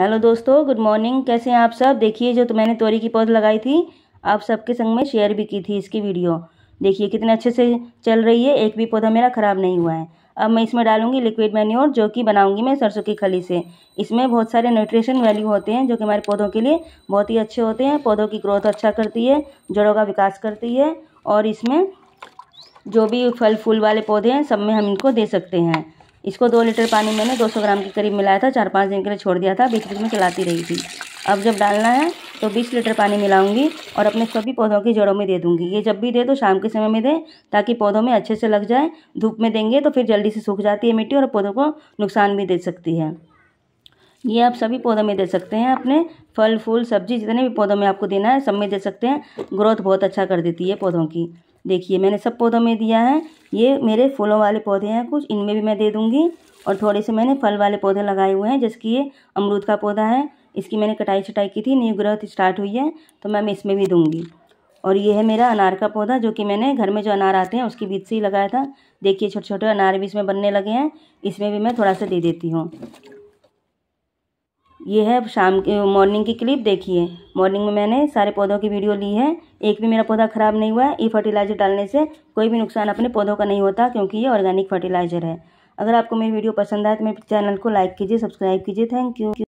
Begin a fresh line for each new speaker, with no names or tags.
hello दोस्तों good morning कैसे हैं आप सब देखिए जो तो मैंने तोरी की पौध लगाई थी आप सबके संग में शेयर भी की थी इसकी वीडियो देखिए कितने अच्छे से चल रही है एक भी पौधा मेरा ख़राब नहीं हुआ है अब मैं इसमें डालूंगी लिक्विड मैन्योर जो कि बनाऊंगी मैं सरसों की खली से इसमें बहुत सारे न्यूट्रिशन वैल्यू होते हैं जो कि हमारे पौधों के लिए बहुत ही अच्छे होते हैं पौधों की ग्रोथ अच्छा करती है जड़ों का विकास करती है और इसमें जो भी फल फूल वाले पौधे हैं सब में हम इनको दे सकते हैं इसको दो लीटर पानी मैंने 200 ग्राम के करीब मिलाया था चार पाँच दिन के लिए छोड़ दिया था बीच बीच में चलाती रही थी अब जब डालना है तो 20 लीटर पानी मिलाऊंगी और अपने सभी पौधों की जड़ों में दे दूंगी ये जब भी दे तो शाम के समय में दें ताकि पौधों में अच्छे से लग जाए धूप में देंगे तो फिर जल्दी से सूख जाती है मिट्टी और पौधों को नुकसान भी दे सकती है ये आप सभी पौधों में दे सकते हैं अपने फल फूल सब्जी जितने भी पौधों में आपको देना है सब में दे सकते हैं ग्रोथ बहुत अच्छा कर देती है पौधों की देखिए मैंने सब पौधों में दिया है ये मेरे फूलों वाले पौधे हैं कुछ इनमें भी मैं दे दूँगी और थोड़े से मैंने फल वाले पौधे लगाए हुए हैं जैसे कि ये अमरूद का पौधा है इसकी मैंने कटाई छटाई की थी न्यू ग्रोथ स्टार्ट हुई है तो मैं इसमें भी दूँगी और ये है मेरा अनार का पौधा जो कि मैंने घर में जो अनार आते हैं उसके बीच से ही लगाया था देखिए छोटे छोटे अनार भी इसमें बनने लगे हैं इसमें भी मैं थोड़ा सा दे देती हूँ ये है शाम के मॉर्निंग की क्लिप देखिए मॉर्निंग में मैंने सारे पौधों की वीडियो ली है एक भी मेरा पौधा ख़राब नहीं हुआ है ये फर्टिलाइज़र डालने से कोई भी नुकसान अपने पौधों का नहीं होता क्योंकि ये ऑर्गेनिक फर्टिलाइज़र है अगर आपको मेरी वीडियो पसंद आए तो मेरे चैनल को लाइक कीजिए सब्सक्राइब कीजिए थैंक यू